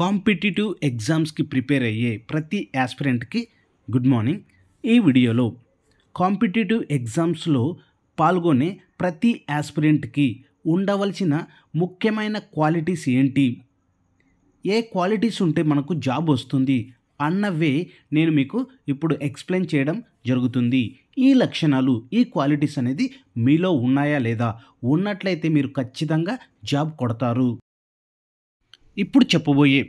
competitive ఎగ్జామ్స్కి prepare అయ్యే ప్రతి యాస్పిరెంట్కి గుడ్ మార్నింగ్ ఈ వీడియోలో కాంపిటేటివ్ ఎగ్జామ్స్లో పాల్గొనే ప్రతి యాస్పిరెంట్కి ఉండవలసిన ముఖ్యమైన క్వాలిటీస్ ఏంటి ఏ క్వాలిటీస్ ఉంటే మనకు జాబ్ వస్తుంది అన్నవే నేను మీకు ఇప్పుడు ఎక్స్ప్లెయిన్ చేయడం జరుగుతుంది ఈ లక్షణాలు ఈ క్వాలిటీస్ అనేది మీలో ఉన్నాయా లేదా ఉన్నట్లయితే మీరు ఖచ్చితంగా జాబ్ కొడతారు ఇప్పుడు చెప్పబోయే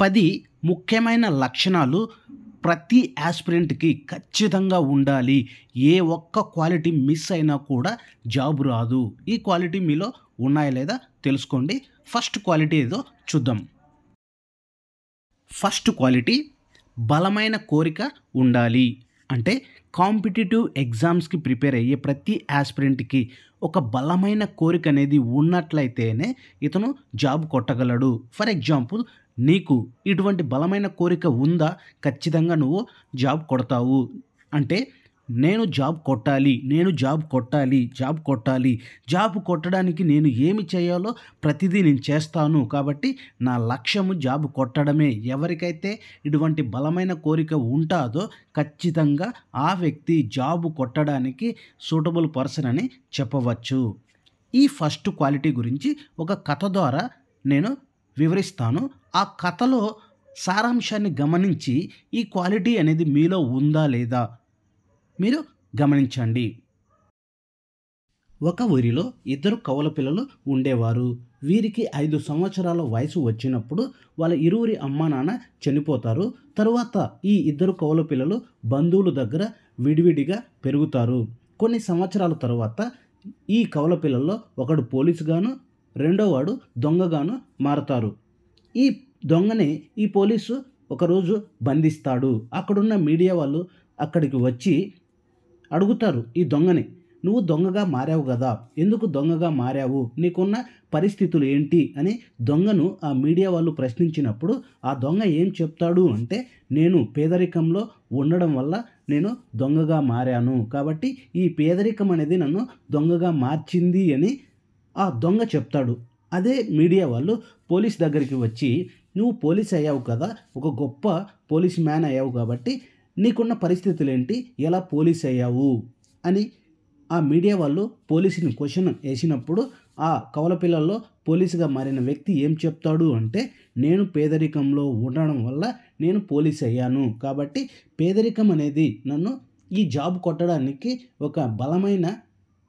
పది ముఖ్యమైన లక్షణాలు ప్రతి యాస్పిరెంట్కి ఖచ్చితంగా ఉండాలి ఏ ఒక్క క్వాలిటీ మిస్ అయినా కూడా జాబ్ రాదు ఈ క్వాలిటీ మీలో ఉన్నాయా లేదా తెలుసుకోండి ఫస్ట్ క్వాలిటీ ఏదో చూద్దాం ఫస్ట్ క్వాలిటీ బలమైన కోరిక ఉండాలి అంటే కాంపిటేటివ్ ఎగ్జామ్స్కి ప్రిపేర్ అయ్యే ప్రతి యాస్పిరెంట్కి ఒక బలమైన కోరిక అనేది ఉన్నట్లయితేనే ఇతను జాబ్ కొట్టగలడు ఫర్ ఎగ్జాంపుల్ నీకు ఇటువంటి బలమైన కోరిక ఉందా ఖచ్చితంగా నువ్వు జాబ్ కొడతావు అంటే నేను జాబ్ కొట్టాలి నేను జాబ్ కొట్టాలి జాబ్ కొట్టాలి జాబ్ కొట్టడానికి నేను ఏమి చేయాలో ప్రతిదీ నేను చేస్తాను కాబట్టి నా లక్ష్యము జాబ్ కొట్టడమే ఎవరికైతే ఇటువంటి బలమైన కోరిక ఉంటుందో ఖచ్చితంగా ఆ వ్యక్తి జాబ్ కొట్టడానికి సూటబుల్ పర్సన్ అని చెప్పవచ్చు ఈ ఫస్ట్ క్వాలిటీ గురించి ఒక కథ ద్వారా నేను వివరిస్తాను ఆ కథలో సారాంశాన్ని గమనించి ఈ క్వాలిటీ అనేది మీలో ఉందా లేదా మీరు గమనించండి ఒక ఊరిలో ఇద్దరు కవుల పిల్లలు ఉండేవారు వీరికి ఐదు సంవత్సరాల వయసు వచ్చినప్పుడు వాళ్ళ ఇరువురి అమ్మా నాన్న చనిపోతారు తరువాత ఈ ఇద్దరు కవుల పిల్లలు బంధువుల దగ్గర విడివిడిగా పెరుగుతారు కొన్ని సంవత్సరాల తర్వాత ఈ కవుల పిల్లల్లో ఒకడు పోలీసుగాను రెండోవాడు దొంగగాను మారతారు ఈ దొంగని ఈ పోలీసు ఒకరోజు బంధిస్తాడు అక్కడున్న మీడియా వాళ్ళు అక్కడికి వచ్చి అడుగుతారు ఈ దొంగని నువ్వు దొంగగా మారావు కదా ఎందుకు దొంగగా మారావు నీకున్న పరిస్థితులు ఏంటి అని దొంగను ఆ మీడియా వాళ్ళు ప్రశ్నించినప్పుడు ఆ దొంగ ఏం చెప్తాడు అంటే నేను పేదరికంలో ఉండడం వల్ల నేను దొంగగా మారాను కాబట్టి ఈ పేదరికం అనేది నన్ను దొంగగా మార్చింది అని ఆ దొంగ చెప్తాడు అదే మీడియా వాళ్ళు పోలీస్ దగ్గరికి వచ్చి నువ్వు పోలీస్ అయ్యావు కదా ఒక గొప్ప పోలీస్ మ్యాన్ అయ్యావు కాబట్టి నీకున్న పరిస్థితులు ఏంటి ఎలా పోలీస్ అయ్యావు అని ఆ మీడియా వాళ్ళు పోలీసుని క్వశ్చన్ వేసినప్పుడు ఆ కవల పిల్లల్లో పోలీసుగా మారిన వ్యక్తి ఏం చెప్తాడు అంటే నేను పేదరికంలో ఉండడం వల్ల నేను పోలీస్ అయ్యాను కాబట్టి పేదరికం అనేది నన్ను ఈ జాబ్ కొట్టడానికి ఒక బలమైన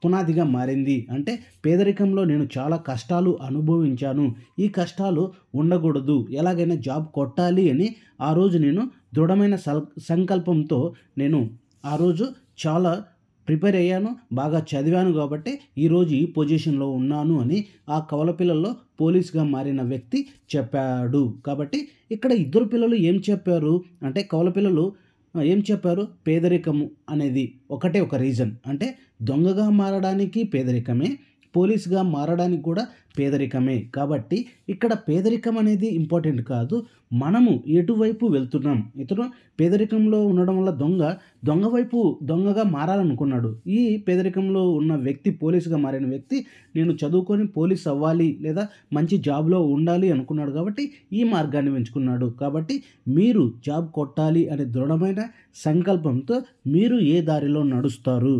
పునాదిగా మారింది అంటే పేదరికంలో నేను చాలా కష్టాలు అనుభవించాను ఈ కష్టాలు ఉండకూడదు ఎలాగైనా జాబ్ కొట్టాలి అని ఆ రోజు నేను దృఢమైన సంకల్పంతో నేను ఆ రోజు చాలా ప్రిపేర్ అయ్యాను బాగా చదివాను కాబట్టి ఈరోజు ఈ పొజిషన్లో ఉన్నాను అని ఆ కవల పిల్లల్లో పోలీస్గా మారిన వ్యక్తి చెప్పాడు కాబట్టి ఇక్కడ ఇద్దరు పిల్లలు ఏం చెప్పారు అంటే కవల పిల్లలు ఏం చెప్పారు పేదరికము అనేది ఒకటే ఒక రీజన్ అంటే దొంగగా మారడానికి పేదరికమే పోలీస్గా మారడానికి కూడా పేదరికమే కాబట్టి ఇక్కడ పేదరికం అనేది ఇంపార్టెంట్ కాదు మనము ఎటువైపు వెళ్తున్నాం ఇతను పేదరికంలో ఉండడం వల్ల దొంగ దొంగ వైపు దొంగగా మారాలనుకున్నాడు ఈ పేదరికంలో ఉన్న వ్యక్తి పోలీసుగా మారిన వ్యక్తి నేను చదువుకొని పోలీస్ అవ్వాలి లేదా మంచి జాబ్లో ఉండాలి అనుకున్నాడు కాబట్టి ఈ మార్గాన్ని ఎంచుకున్నాడు కాబట్టి మీరు జాబ్ కొట్టాలి అనే దృఢమైన సంకల్పంతో మీరు ఏ దారిలో నడుస్తారు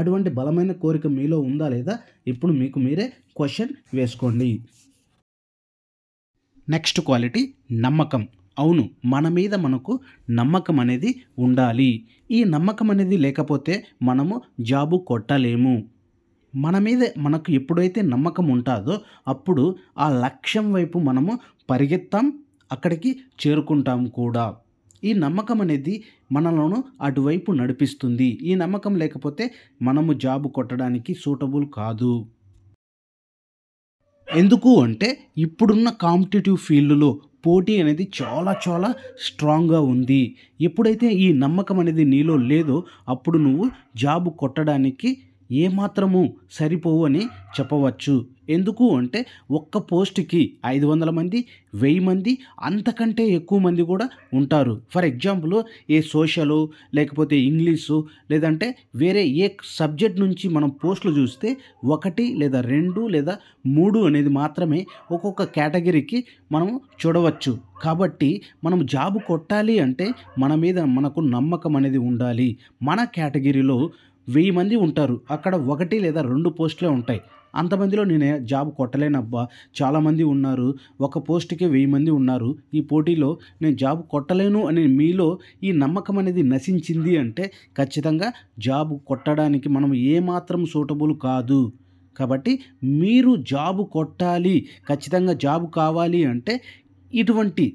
అటువంటి బలమైన కోరిక మీలో ఉందా లేదా ఇప్పుడు మీకు మీరే క్వశ్చన్ వేసుకోండి నెక్స్ట్ క్వాలిటీ నమ్మకం అవును మన మీద మనకు నమ్మకం అనేది ఉండాలి ఈ నమ్మకం అనేది లేకపోతే మనము జాబు కొట్టలేము మన మీద మనకు ఎప్పుడైతే నమ్మకం ఉంటుందో అప్పుడు ఆ లక్ష్యం వైపు మనము పరిగెత్తాం అక్కడికి చేరుకుంటాం కూడా ఈ నమ్మకం అనేది మనలను అటువైపు నడిపిస్తుంది ఈ నమ్మకం లేకపోతే మనము జాబు కొట్టడానికి సూటబుల్ కాదు ఎందుకు అంటే ఇప్పుడున్న కాంపిటేటివ్ ఫీల్డ్లో పోటీ అనేది చాలా చాలా స్ట్రాంగ్గా ఉంది ఎప్పుడైతే ఈ నమ్మకం అనేది నీలో లేదో అప్పుడు నువ్వు జాబు కొట్టడానికి ఏమాత్రము సరిపోవు అని చెప్పవచ్చు ఎందుకు అంటే ఒక్క పోస్ట్కి ఐదు వందల మంది వెయ్యి మంది అంతకంటే ఎక్కువ మంది కూడా ఉంటారు ఫర్ ఎగ్జాంపుల్ ఏ సోషలు లేకపోతే ఇంగ్లీషు లేదంటే వేరే ఏ సబ్జెక్ట్ నుంచి మనం పోస్టులు చూస్తే ఒకటి లేదా రెండు లేదా మూడు అనేది మాత్రమే ఒక్కొక్క కేటగిరీకి మనం చూడవచ్చు కాబట్టి మనం జాబ్ కొట్టాలి అంటే మన మీద మనకు నమ్మకం అనేది ఉండాలి మన కేటగిరీలో వెయ్యి మంది ఉంటారు అక్కడ ఒకటి లేదా రెండు పోస్టులే ఉంటాయి అంతమందిలో నేనే జాబ్ కొట్టలేనబ్బా చాలామంది ఉన్నారు ఒక పోస్టుకి వెయ్యి మంది ఉన్నారు ఈ పోటీలో నేను జాబ్ కొట్టలేను అని మీలో ఈ నమ్మకం అనేది నశించింది అంటే ఖచ్చితంగా జాబ్ కొట్టడానికి మనం ఏమాత్రం సూటబుల్ కాదు కాబట్టి మీరు జాబు కొట్టాలి ఖచ్చితంగా జాబు కావాలి అంటే ఇటువంటి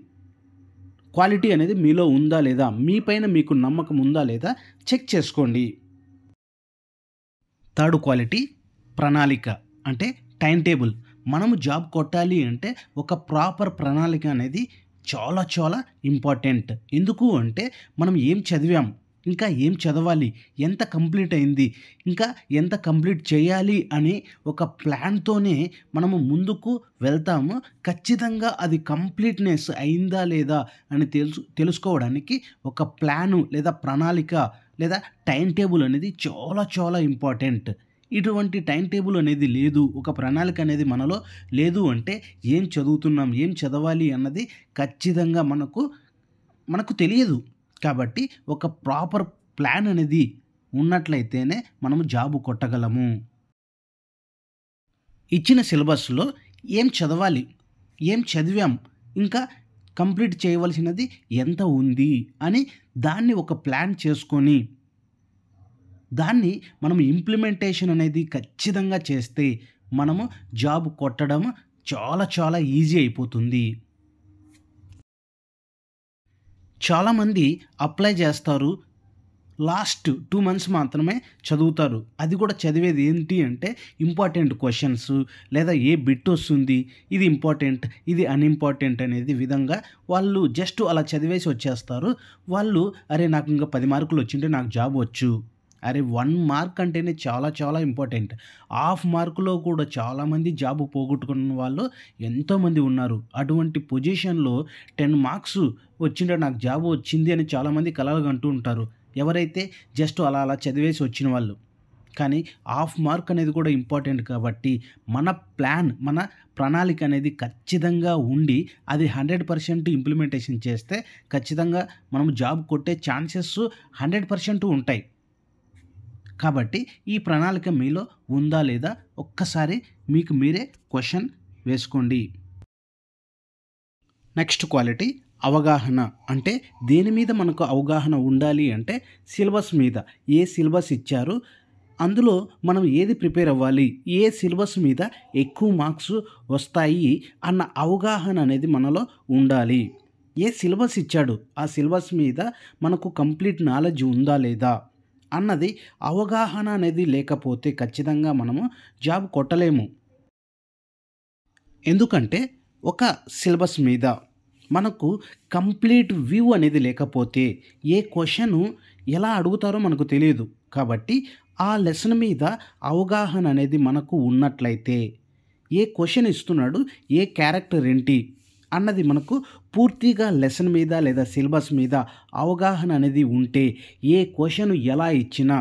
క్వాలిటీ అనేది మీలో ఉందా లేదా పైన మీకు నమ్మకం ఉందా లేదా చెక్ చేసుకోండి థర్డ్ క్వాలిటీ ప్రణాళిక అంటే టైం టేబుల్ మనము జాబ్ కొట్టాలి అంటే ఒక ప్రాపర్ ప్రణాళిక అనేది చాలా చాలా ఇంపార్టెంట్ ఎందుకు అంటే మనం ఏం చదివాం ఇంకా ఏం చదవాలి ఎంత కంప్లీట్ అయింది ఇంకా ఎంత కంప్లీట్ చేయాలి అని ఒక ప్లాన్తోనే మనము ముందుకు వెళ్తాము ఖచ్చితంగా అది కంప్లీట్నెస్ అయిందా లేదా అని తెలుసు తెలుసుకోవడానికి ఒక ప్లాను లేదా ప్రణాళిక లేదా టైం టేబుల్ అనేది చాలా చాలా ఇంపార్టెంట్ ఇటువంటి టైం టేబుల్ అనేది లేదు ఒక ప్రణాళిక అనేది మనలో లేదు అంటే ఏం చదువుతున్నాం ఏం చదవాలి అన్నది ఖచ్చితంగా మనకు మనకు తెలియదు కాబట్టి ఒక ప్రాపర్ ప్లాన్ అనేది ఉన్నట్లయితేనే మనము జాబు కొట్టగలము ఇచ్చిన సిలబస్లో ఏం చదవాలి ఏం చదివాం ఇంకా కంప్లీట్ చేయవలసినది ఎంత ఉంది అని దాన్ని ఒక ప్లాన్ చేసుకొని దాన్ని మనం ఇంప్లిమెంటేషన్ అనేది ఖచ్చితంగా చేస్తే మనము జాబ్ కొట్టడం చాలా చాలా ఈజీ అయిపోతుంది చాలామంది అప్లై చేస్తారు లాస్ట్ టూ మంత్స్ మాత్రమే చదువుతారు అది కూడా చదివేది ఏంటి అంటే ఇంపార్టెంట్ క్వశ్చన్స్ లేదా ఏ బిట్ వస్తుంది ఇది ఇంపార్టెంట్ ఇది అన్ఇంపార్టెంట్ అనేది విధంగా వాళ్ళు జస్ట్ అలా చదివేసి వచ్చేస్తారు వాళ్ళు అరే నాకు ఇంకా పది మార్కులు వచ్చింటే నాకు జాబ్ వచ్చు అరే వన్ మార్క్ అంటేనే చాలా చాలా ఇంపార్టెంట్ హాఫ్ మార్కులో కూడా చాలామంది జాబ్ పోగొట్టుకున్న వాళ్ళు ఎంతోమంది ఉన్నారు అటువంటి పొజిషన్లో టెన్ మార్క్స్ వచ్చింటే నాకు జాబ్ వచ్చింది అని చాలామంది కలలుగా అంటూ ఉంటారు ఎవరైతే జస్ట్ అలా అలా చదివేసి వచ్చిన వాళ్ళు కానీ ఆఫ్ మార్క్ అనేది కూడా ఇంపార్టెంట్ కాబట్టి మన ప్లాన్ మన ప్రణాళిక అనేది ఖచ్చితంగా ఉండి అది హండ్రెడ్ పర్సెంట్ ఇంప్లిమెంటేషన్ చేస్తే ఖచ్చితంగా మనం జాబ్ కొట్టే ఛాన్సెస్ హండ్రెడ్ పర్సెంట్ ఉంటాయి కాబట్టి ఈ ప్రణాళిక మీలో ఉందా లేదా ఒక్కసారి మీకు మీరే క్వశ్చన్ వేసుకోండి నెక్స్ట్ క్వాలిటీ అవగాహన అంటే దేని మీద మనకు అవగాహన ఉండాలి అంటే సిలబస్ మీద ఏ సిలబస్ ఇచ్చారు అందులో మనం ఏది ప్రిపేర్ అవ్వాలి ఏ సిలబస్ మీద ఎక్కువ మార్క్స్ వస్తాయి అన్న అవగాహన అనేది మనలో ఉండాలి ఏ సిలబస్ ఇచ్చాడు ఆ సిలబస్ మీద మనకు కంప్లీట్ నాలెడ్జ్ ఉందా లేదా అన్నది అవగాహన అనేది లేకపోతే ఖచ్చితంగా మనము జాబ్ కొట్టలేము ఎందుకంటే ఒక సిలబస్ మీద మనకు కంప్లీట్ వ్యూ అనేది లేకపోతే ఏ క్వశ్చను ఎలా అడుగుతారో మనకు తెలియదు కాబట్టి ఆ లెసన్ మీద అవగాహన అనేది మనకు ఉన్నట్లయితే ఏ క్వశ్చన్ ఇస్తున్నాడు ఏ క్యారెక్టర్ ఏంటి అన్నది మనకు పూర్తిగా లెసన్ మీద లేదా సిలబస్ మీద అవగాహన అనేది ఉంటే ఏ క్వశ్చన్ ఎలా ఇచ్చినా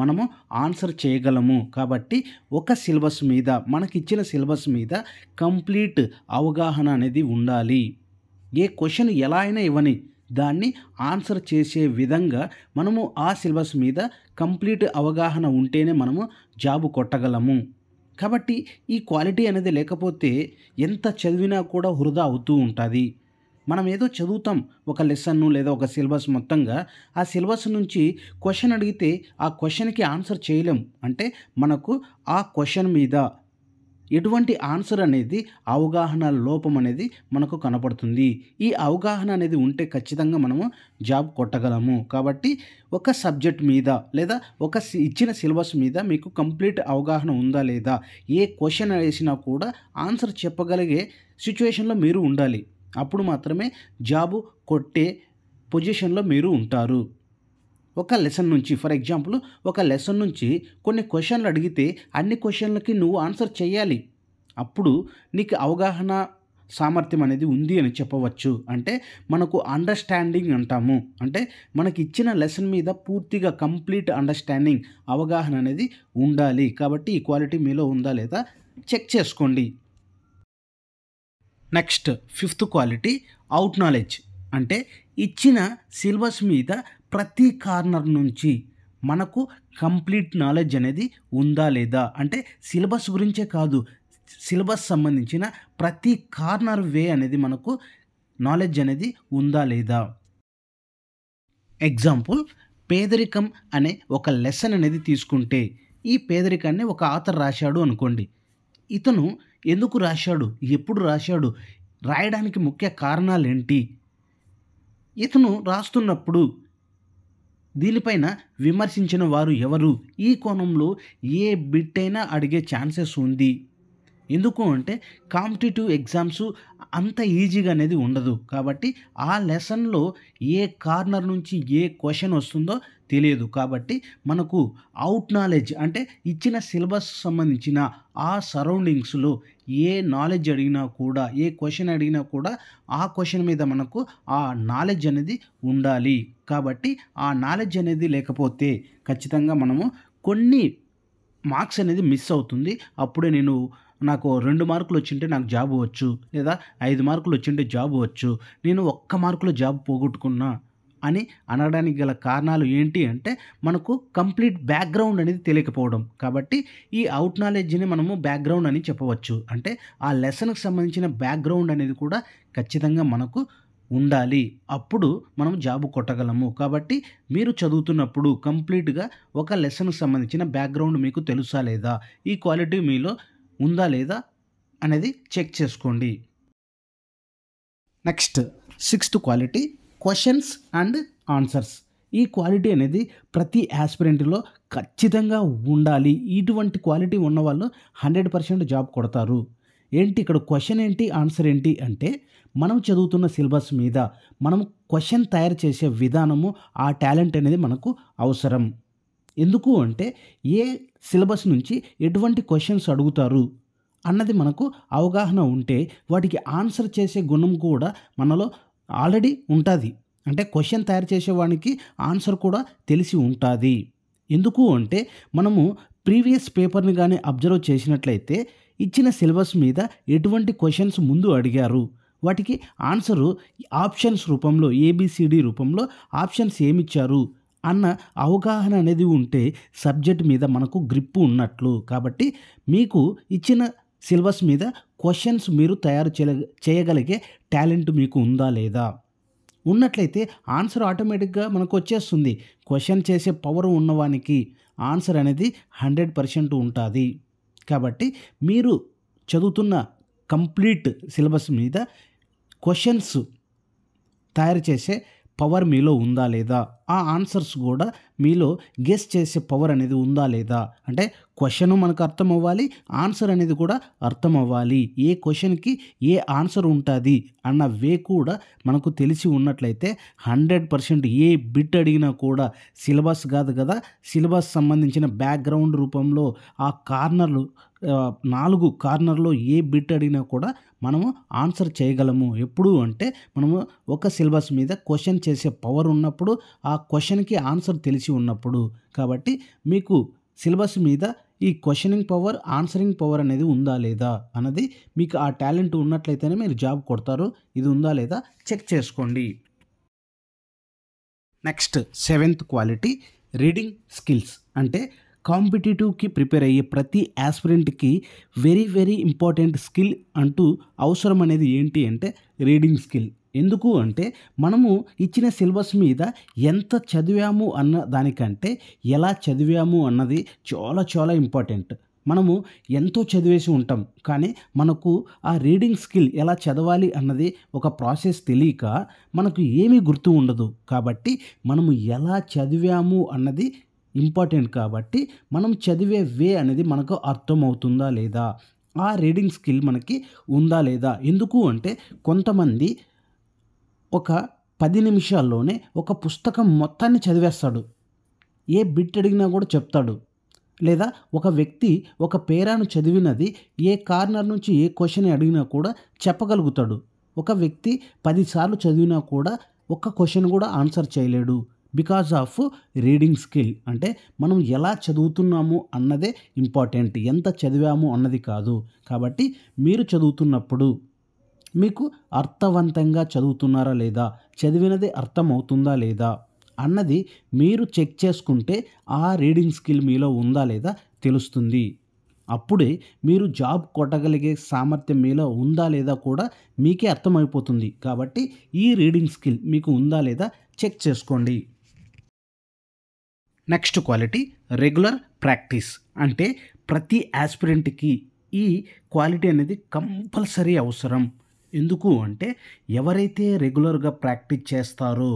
మనము ఆన్సర్ చేయగలము కాబట్టి ఒక సిలబస్ మీద మనకిచ్చిన సిలబస్ మీద కంప్లీట్ అవగాహన అనేది ఉండాలి ఏ క్వశ్చన్ ఎలా అయినా ఇవ్వని దాన్ని ఆన్సర్ చేసే విధంగా మనము ఆ సిలబస్ మీద కంప్లీట్ అవగాహన ఉంటేనే మనము జాబు కొట్టగలము కాబట్టి ఈ క్వాలిటీ అనేది లేకపోతే ఎంత చదివినా కూడా వృధా అవుతూ ఉంటుంది మనం ఏదో చదువుతాం ఒక లెసన్ను లేదా ఒక సిలబస్ మొత్తంగా ఆ సిలబస్ నుంచి క్వశ్చన్ అడిగితే ఆ క్వశ్చన్కి ఆన్సర్ చేయలేం అంటే మనకు ఆ క్వశ్చన్ మీద ఎటువంటి ఆన్సర్ అనేది అవగాహన లోపం అనేది మనకు కనపడుతుంది ఈ అవగాహన అనేది ఉంటే ఖచ్చితంగా మనము జాబ్ కొట్టగలము కాబట్టి ఒక సబ్జెక్ట్ మీద లేదా ఒక ఇచ్చిన సిలబస్ మీద మీకు కంప్లీట్ అవగాహన ఉందా లేదా ఏ క్వశ్చన్ వేసినా కూడా ఆన్సర్ చెప్పగలిగే సిచ్యువేషన్లో మీరు ఉండాలి అప్పుడు మాత్రమే జాబు కొట్టే పొజిషన్లో మీరు ఉంటారు ఒక లెసన్ నుంచి ఫర్ ఎగ్జాంపుల్ ఒక లెసన్ నుంచి కొన్ని క్వశ్చన్లు అడిగితే అన్ని క్వశ్చన్లకి నువ్వు ఆన్సర్ చేయాలి అప్పుడు నీకు అవగాహన సామర్థ్యం అనేది ఉంది అని చెప్పవచ్చు అంటే మనకు అండర్స్టాండింగ్ అంటాము అంటే మనకి ఇచ్చిన లెసన్ మీద పూర్తిగా కంప్లీట్ అండర్స్టాండింగ్ అవగాహన అనేది ఉండాలి కాబట్టి ఈ క్వాలిటీ మీలో ఉందా లేదా చెక్ చేసుకోండి next fifth quality out knowledge అంటే ఇచ్చిన సిలబస్ మీద ప్రతి కార్నర్ నుంచి మనకు కంప్లీట్ నాలెడ్జ్ అనేది ఉందా లేదా అంటే సిలబస్ గురించే కాదు సిలబస్ సంబంధించిన ప్రతి కార్నర్ వే అనేది మనకు నాలెడ్జ్ అనేది ఉందా లేదా ఎగ్జాంపుల్ పేదరికం అనే ఒక లెసన్ అనేది తీసుకుంటే ఈ పేదరికాన్ని ఒక ఆథర్ రాశాడు అనుకోండి ఇతను ఎందుకు రాశాడు ఎప్పుడు రాశాడు రాయడానికి ముఖ్య కారణాలేంటి ఇతను రాస్తున్నప్పుడు దీనిపైన విమర్శించిన వారు ఎవరు ఈ కోణంలో ఏ బిట్ అయినా అడిగే ఛాన్సెస్ ఉంది ఎందుకు అంటే కాంపిటేటివ్ ఎగ్జామ్స్ అంత ఈజీగా అనేది ఉండదు కాబట్టి ఆ లెసన్లో ఏ కార్నర్ నుంచి ఏ క్వశ్చన్ వస్తుందో తెలియదు కాబట్టి మనకు అవుట్ నాలెడ్జ్ అంటే ఇచ్చిన సిలబస్ సంబంధించిన ఆ సరౌండింగ్స్లో ఏ నాలెడ్జ్ అడిగినా కూడా ఏ క్వశ్చన్ అడిగినా కూడా ఆ క్వశ్చన్ మీద మనకు ఆ నాలెడ్జ్ అనేది ఉండాలి కాబట్టి ఆ నాలెడ్జ్ అనేది లేకపోతే ఖచ్చితంగా మనము కొన్ని మార్క్స్ అనేది మిస్ అవుతుంది అప్పుడే నేను నాకు రెండు మార్కులు వచ్చింటే నాకు జాబ్ వచ్చు లేదా ఐదు మార్కులు వచ్చింటే జాబ్ వచ్చు నేను ఒక్క మార్కులో జాబ్ పోగొట్టుకున్నా అని అనడానికి గల కారణాలు ఏంటి అంటే మనకు కంప్లీట్ బ్యాక్గ్రౌండ్ అనేది తెలియకపోవడం కాబట్టి ఈ అవుట్ నాలెడ్జ్ని మనము బ్యాక్గ్రౌండ్ అని చెప్పవచ్చు అంటే ఆ లెసన్కి సంబంధించిన బ్యాక్గ్రౌండ్ అనేది కూడా ఖచ్చితంగా మనకు ఉండాలి అప్పుడు మనం జాబు కొట్టగలము కాబట్టి మీరు చదువుతున్నప్పుడు కంప్లీట్గా ఒక లెసన్కి సంబంధించిన బ్యాక్గ్రౌండ్ మీకు తెలుసా లేదా ఈ క్వాలిటీ మీలో ఉందా లేదా అనేది చెక్ చేసుకోండి next sixth quality questions and answers ఈ క్వాలిటీ అనేది ప్రతి యాస్పిరెంట్లో ఖచ్చితంగా ఉండాలి ఇటువంటి క్వాలిటీ ఉన్నవాళ్ళు హండ్రెడ్ పర్సెంట్ జాబ్ కొడతారు ఏంటి ఇక్కడ క్వశ్చన్ ఏంటి ఆన్సర్ ఏంటి అంటే మనం చదువుతున్న సిలబస్ మీద మనం క్వశ్చన్ తయారు చేసే విధానము ఆ టాలెంట్ అనేది మనకు అవసరం ఎందుకు అంటే ఏ సిలబస్ నుంచి ఎటువంటి క్వశ్చన్స్ అడుగుతారు అన్నది మనకు అవగాహన ఉంటే వాటికి ఆన్సర్ చేసే గుణం కూడా మనలో ఆల్రెడీ ఉంటుంది అంటే క్వశ్చన్ తయారు చేసేవానికి ఆన్సర్ కూడా తెలిసి ఉంటుంది ఎందుకు అంటే మనము ప్రీవియస్ పేపర్ని కానీ అబ్జర్వ్ చేసినట్లయితే ఇచ్చిన సిలబస్ మీద ఎటువంటి క్వశ్చన్స్ ముందు అడిగారు వాటికి ఆన్సరు ఆప్షన్స్ రూపంలో ఏబిసిడి రూపంలో ఆప్షన్స్ ఏమిచ్చారు అన్న అవగాహన అనేది ఉంటే సబ్జెక్ట్ మీద మనకు గ్రిప్పు ఉన్నట్లు కాబట్టి మీకు ఇచ్చిన సిలబస్ మీద క్వశ్చన్స్ మీరు తయారు చేయగలిగే టాలెంట్ మీకు ఉందా లేదా ఉన్నట్లయితే ఆన్సర్ ఆటోమేటిక్గా మనకు వచ్చేస్తుంది క్వశ్చన్ చేసే పవర్ ఉన్నవానికి ఆన్సర్ అనేది హండ్రెడ్ పర్సెంట్ ఉంటుంది కాబట్టి మీరు చదువుతున్న కంప్లీట్ సిలబస్ మీద క్వశ్చన్స్ తయారు చేసే పవర్ మీలో ఉందా లేదా ఆ ఆన్సర్స్ కూడా మీలో గెస్ చేసే పవర్ అనేది ఉందా లేదా అంటే క్వశ్చను మనకు అర్థం అవ్వాలి ఆన్సర్ అనేది కూడా అర్థం అవ్వాలి ఏ క్వశ్చన్కి ఏ ఆన్సర్ ఉంటుంది అన్న వే కూడా మనకు తెలిసి ఉన్నట్లయితే హండ్రెడ్ పర్సెంట్ ఏ బిట్ అడిగినా కూడా సిలబస్ కాదు కదా సిలబస్ సంబంధించిన బ్యాక్గ్రౌండ్ రూపంలో ఆ కార్నర్లు నాలుగు కార్నర్లో ఏ బిట్ అడిగినా కూడా మనము ఆన్సర్ చేయగలము ఎప్పుడు అంటే మనము ఒక సిలబస్ మీద క్వశ్చన్ చేసే పవర్ ఉన్నప్పుడు ఆ క్వశ్చన్కి ఆన్సర్ తెలిసి ఉన్నప్పుడు కాబట్టి మీకు సిలబస్ మీద ఈ క్వశ్చనింగ్ పవర్ ఆన్సరింగ్ పవర్ అనేది ఉందా లేదా అన్నది మీకు ఆ టాలెంట్ ఉన్నట్లయితేనే మీరు జాబ్ కొడతారు ఇది ఉందా లేదా చెక్ చేసుకోండి next seventh quality reading skills అంటే కాంపిటేటివ్కి ప్రిపేర్ అయ్యే ప్రతి యాస్పిరెంట్కి వెరీ వెరీ ఇంపార్టెంట్ స్కిల్ అంటూ అవసరం అనేది ఏంటి అంటే రీడింగ్ స్కిల్ ఎందుకు అంటే మనము ఇచ్చిన సిలబస్ మీద ఎంత చదివాము అన్న దానికంటే ఎలా చదివాము అన్నది చాలా చాలా ఇంపార్టెంట్ మనము ఎంతో చదివేసి ఉంటాం కానీ మనకు ఆ రీడింగ్ స్కిల్ ఎలా చదవాలి అన్నది ఒక ప్రాసెస్ తెలియక మనకు ఏమీ గుర్తు ఉండదు కాబట్టి మనము ఎలా చదివాము అన్నది ఇంపార్టెంట్ కాబట్టి మనం చదివే వే అనేది మనకు అర్థమవుతుందా లేదా ఆ రీడింగ్ స్కిల్ మనకి ఉందా లేదా ఎందుకు అంటే కొంతమంది ఒక పది నిమిషాల్లోనే ఒక పుస్తకం మొత్తాన్ని చదివేస్తాడు ఏ బిట్ అడిగినా కూడా చెప్తాడు లేదా ఒక వ్యక్తి ఒక పేరాను చదివినది ఏ కార్నర్ నుంచి ఏ క్వశ్చన్ అడిగినా కూడా చెప్పగలుగుతాడు ఒక వ్యక్తి పదిసార్లు చదివినా కూడా ఒక్క క్వశ్చన్ కూడా ఆన్సర్ చేయలేడు బికాజ్ ఆఫ్ రీడింగ్ స్కిల్ అంటే మనం ఎలా చదువుతున్నాము అన్నదే ఇంపార్టెంట్ ఎంత చదివాము అన్నది కాదు కాబట్టి మీరు చదువుతున్నప్పుడు మీకు అర్థవంతంగా చదువుతున్నారా లేదా చదివినది అర్థమవుతుందా లేదా అన్నది మీరు చెక్ చేసుకుంటే ఆ రీడింగ్ స్కిల్ మీలో ఉందా లేదా తెలుస్తుంది అప్పుడే మీరు జాబ్ కొట్టగలిగే సామర్థ్యం మీలో ఉందా లేదా కూడా మీకే అర్థమైపోతుంది కాబట్టి ఈ రీడింగ్ స్కిల్ మీకు ఉందా లేదా చెక్ చేసుకోండి నెక్స్ట్ క్వాలిటీ రెగ్యులర్ ప్రాక్టీస్ అంటే ప్రతి యాస్పిరెంట్కి ఈ క్వాలిటీ అనేది కంపల్సరీ అవసరం ఎందుకు అంటే ఎవరైతే రెగ్యులర్గా ప్రాక్టీస్ చేస్తారో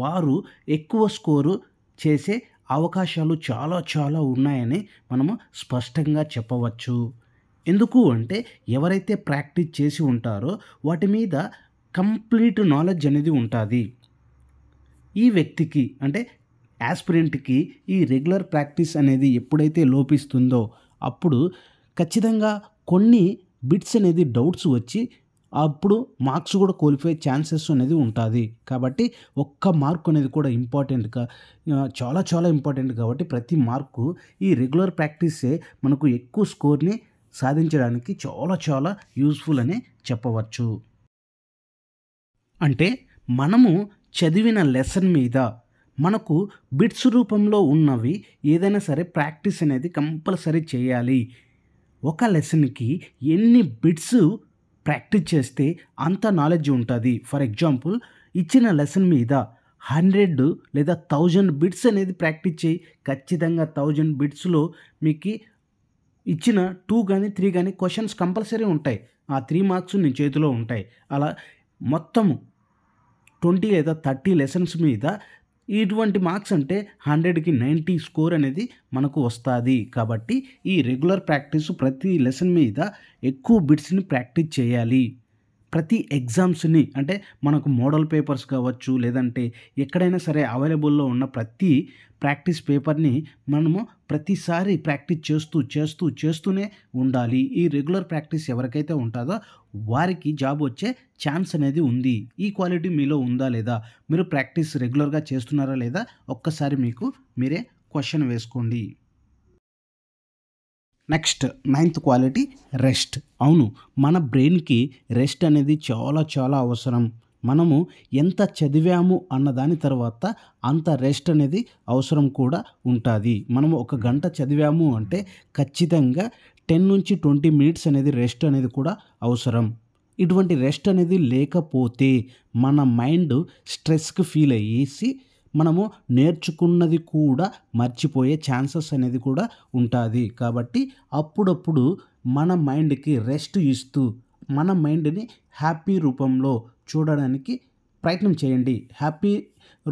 వారు ఎక్కువ స్కోరు చేసే అవకాశాలు చాలా చాలా ఉన్నాయని మనము స్పష్టంగా చెప్పవచ్చు ఎందుకు అంటే ఎవరైతే ప్రాక్టీస్ చేసి ఉంటారో వాటి మీద కంప్లీట్ నాలెడ్జ్ అనేది ఉంటుంది ఈ వ్యక్తికి అంటే యాస్పిరెంట్కి ఈ రెగ్యులర్ ప్రాక్టీస్ అనేది ఎప్పుడైతే లోపిస్తుందో అప్పుడు ఖచ్చితంగా కొన్ని బిట్స్ అనేది డౌట్స్ వచ్చి అప్పుడు మార్క్స్ కూడా కోల్పోయే ఛాన్సెస్ అనేది ఉంటుంది కాబట్టి ఒక్క మార్క్ అనేది కూడా ఇంపార్టెంట్గా చాలా చాలా ఇంపార్టెంట్ కాబట్టి ప్రతి మార్కు ఈ రెగ్యులర్ ప్రాక్టీసే మనకు ఎక్కువ స్కోర్ని సాధించడానికి చాలా చాలా యూస్ఫుల్ అని చెప్పవచ్చు అంటే మనము చదివిన లెసన్ మీద మనకు బిట్స్ రూపంలో ఉన్నవి ఏదైనా సరే ప్రాక్టీస్ అనేది కంపల్సరీ చేయాలి ఒక లెసన్కి ఎన్ని బిట్స్ ప్రాక్టీస్ చేస్తే అంత నాలెడ్జ్ ఉంటుంది ఫర్ ఎగ్జాంపుల్ ఇచ్చిన లెసన్ మీద హండ్రెడ్ లేదా థౌజండ్ బిట్స్ అనేది ప్రాక్టీస్ చేయి ఖచ్చితంగా థౌజండ్ బిట్స్లో మీకు ఇచ్చిన టూ కానీ త్రీ కానీ క్వశ్చన్స్ కంపల్సరీ ఉంటాయి ఆ త్రీ మార్క్స్ నీ చేతిలో ఉంటాయి అలా మొత్తము ట్వంటీ లేదా థర్టీ లెసన్స్ మీద ఇటువంటి మార్క్స్ అంటే హండ్రెడ్కి నైంటీ స్కోర్ అనేది మనకు వస్తుంది కాబట్టి ఈ రెగ్యులర్ ప్రాక్టీస్ ప్రతి లెసన్ మీద ఎక్కువ బిట్స్ని ప్రాక్టీస్ చేయాలి ప్రతి ఎగ్జామ్స్ని అంటే మనకు మోడల్ పేపర్స్ కావచ్చు లేదంటే ఎక్కడైనా సరే అవైలబుల్లో ఉన్న ప్రతి ప్రాక్టీస్ పేపర్ని మనము ప్రతిసారి ప్రాక్టీస్ చేస్తూ చేస్తూ చేస్తూనే ఉండాలి ఈ రెగ్యులర్ ప్రాక్టీస్ ఎవరికైతే ఉంటుందో వారికి జాబ్ వచ్చే ఛాన్స్ అనేది ఉంది ఈ క్వాలిటీ మీలో ఉందా లేదా మీరు ప్రాక్టీస్ రెగ్యులర్గా చేస్తున్నారా లేదా ఒక్కసారి మీకు మీరే క్వశ్చన్ వేసుకోండి నెక్స్ట్ నైన్త్ క్వాలిటీ రెస్ట్ అవును మన బ్రెయిన్కి రెస్ట్ అనేది చాలా చాలా అవసరం మనము ఎంత చదివాము అన్నదాని తర్వాత అంత రెస్ట్ అనేది అవసరం కూడా ఉంటుంది మనము ఒక గంట చదివాము అంటే ఖచ్చితంగా టెన్ నుంచి ట్వంటీ మినిట్స్ అనేది రెస్ట్ అనేది కూడా అవసరం ఇటువంటి రెస్ట్ అనేది లేకపోతే మన మైండ్ స్ట్రెస్కి ఫీల్ అయ్యేసి మనము నేర్చుకున్నది కూడా మర్చిపోయే ఛాన్సెస్ అనేది కూడా ఉంటుంది కాబట్టి అప్పుడప్పుడు మన మైండ్కి రెస్ట్ ఇస్తూ మన మైండ్ని హ్యాపీ రూపంలో చూడడానికి ప్రయత్నం చేయండి హ్యాపీ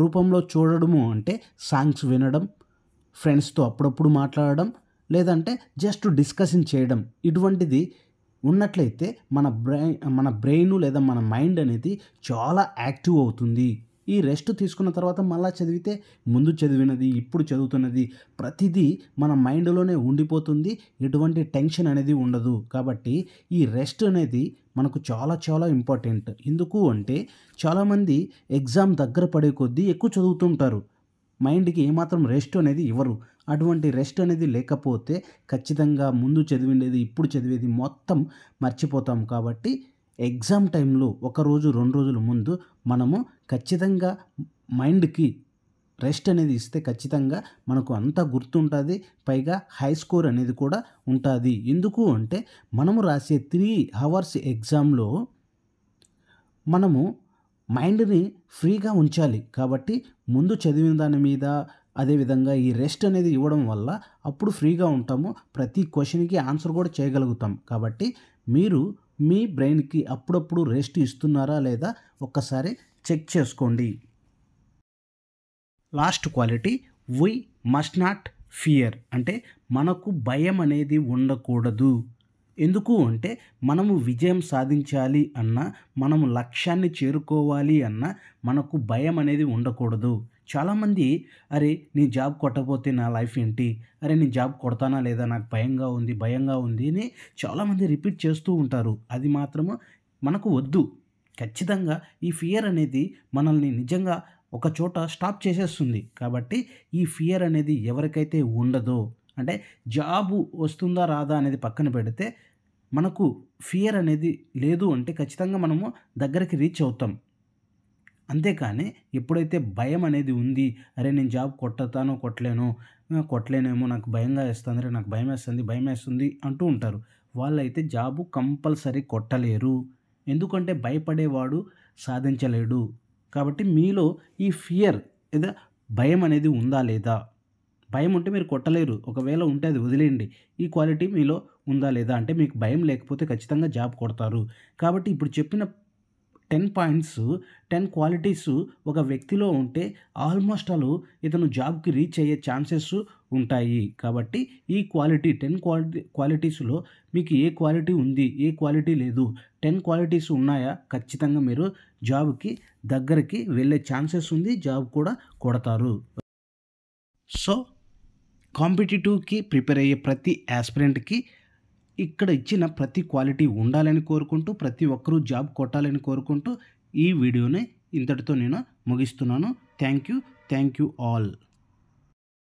రూపంలో చూడడము అంటే సాంగ్స్ వినడం ఫ్రెండ్స్తో అప్పుడప్పుడు మాట్లాడడం లేదంటే జస్ట్ డిస్కషన్ చేయడం ఇటువంటిది ఉన్నట్లయితే మన బ్రెయిన్ మన బ్రెయిన్ లేదా మన మైండ్ అనేది చాలా యాక్టివ్ అవుతుంది ఈ రెస్ట్ తీసుకున్న తర్వాత మళ్ళీ చదివితే ముందు చదివినది ఇప్పుడు చదువుతున్నది ప్రతిదీ మన మైండ్లోనే ఉండిపోతుంది ఎటువంటి టెన్షన్ అనేది ఉండదు కాబట్టి ఈ రెస్ట్ అనేది మనకు చాలా చాలా ఇంపార్టెంట్ ఎందుకు అంటే చాలామంది ఎగ్జామ్ దగ్గర పడే కొద్దీ ఎక్కువ చదువుతుంటారు మైండ్కి ఏమాత్రం రెస్ట్ అనేది ఇవ్వరు అటువంటి రెస్ట్ అనేది లేకపోతే ఖచ్చితంగా ముందు చదివిండేది ఇప్పుడు చదివేది మొత్తం మర్చిపోతాం కాబట్టి ఎగ్జామ్ టైంలో ఒకరోజు రెండు రోజుల ముందు మనము ఖచ్చితంగా మైండ్కి రెస్ట్ అనేది ఇస్తే ఖచ్చితంగా మనకు అంతా గుర్తుంటుంది పైగా హై స్కోర్ అనేది కూడా ఉంటుంది ఎందుకు అంటే మనము రాసే త్రీ అవర్స్ ఎగ్జామ్లో మనము మైండ్ని ఫ్రీగా ఉంచాలి కాబట్టి ముందు చదివిన దాని మీద అదేవిధంగా ఈ రెస్ట్ అనేది ఇవ్వడం వల్ల అప్పుడు ఫ్రీగా ఉంటాము ప్రతి క్వశ్చన్కి ఆన్సర్ కూడా చేయగలుగుతాం కాబట్టి మీరు మీ బ్రెయిన్కి అప్పుడప్పుడు రెస్ట్ ఇస్తున్నారా లేదా ఒక్కసారి చెక్ చేసుకోండి last quality we must not fear అంటే మనకు భయం అనేది ఉండకూడదు ఎందుకు అంటే మనము విజయం సాధించాలి అన్న మనము లక్ష్యాన్ని చేరుకోవాలి అన్న మనకు భయం అనేది ఉండకూడదు చాలామంది అరే నీ జాబ్ కొట్టకపోతే నా లైఫ్ ఏంటి అరే నేను జాబ్ కొడతానా లేదా నాకు భయంగా ఉంది భయంగా ఉంది అని చాలామంది రిపీట్ చేస్తూ ఉంటారు అది మాత్రము మనకు వద్దు ఖచ్చితంగా ఈ ఫియర్ అనేది మనల్ని నిజంగా ఒక చోట స్టాప్ చేసేస్తుంది కాబట్టి ఈ ఫియర్ అనేది ఎవరికైతే ఉండదో అంటే జాబు వస్తుందా రాదా అనేది పక్కన పెడితే మనకు ఫియర్ అనేది లేదు అంటే ఖచ్చితంగా మనము దగ్గరికి రీచ్ అవుతాం అంతేకాని ఎప్పుడైతే భయం అనేది ఉంది అరే నేను జాబ్ కొట్టతానో కొట్టలేను కొట్టలేనేమో నాకు భయంగా వేస్తుంది అరే నాకు భయం వేస్తుంది భయం వేస్తుంది అంటూ ఉంటారు వాళ్ళైతే జాబు కంపల్సరీ కొట్టలేరు ఎందుకంటే భయపడేవాడు సాధించలేడు కాబట్టి మీలో ఈ ఫియర్ లేదా భయం అనేది ఉందా లేదా భయం ఉంటే మీరు కొట్టలేరు ఒకవేళ ఉంటే అది వదిలేయండి ఈ క్వాలిటీ మీలో ఉందా లేదా అంటే మీకు భయం లేకపోతే ఖచ్చితంగా జాబ్ కొడతారు కాబట్టి ఇప్పుడు చెప్పిన టెన్ పాయింట్స్ టెన్ క్వాలిటీస్ ఒక వ్యక్తిలో ఉంటే ఆల్మోస్ట్ అలు ఇతను జాబ్కి రీచ్ అయ్యే ఛాన్సెస్ ఉంటాయి కాబట్టి ఈ క్వాలిటీ టెన్ క్వాలిటీ క్వాలిటీస్లో మీకు ఏ క్వాలిటీ ఉంది ఏ క్వాలిటీ లేదు టెన్ క్వాలిటీస్ ఉన్నాయా ఖచ్చితంగా మీరు జాబ్కి దగ్గరికి వెళ్ళే ఛాన్సెస్ ఉంది జాబ్ కూడా కొడతారు సో కాంపిటేటివ్కి ప్రిపేర్ అయ్యే ప్రతి యాస్పిరెంట్కి ఇక్కడ ఇచ్చిన ప్రతి క్వాలిటీ ఉండాలని కోరుకుంటూ ప్రతి ఒక్కరూ జాబ్ కొట్టాలని కోరుకుంటూ ఈ వీడియోని ఇంతటితో నేను ముగిస్తున్నాను thank you thank you all